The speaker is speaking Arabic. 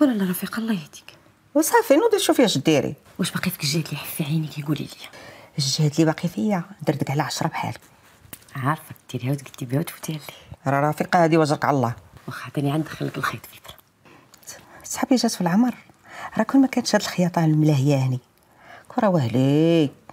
ولا لا رفيق الله يهديك وصافي نوضي شوفي اش ديري واش باقي فيك الجهد اللي حفي عينيك قولي لي الجهد اللي باقي فيا دردك على عشرة بحالك عارفه ديريها وتقدي بها وتفوتي لي راه رفيقه هذه وجرك على الله واخا عطيني عندك خليك الخيط في فيتر صحابي جات في العمر راه كون ما كانتش هاد الخياطه الملاهيه هني كره وهلي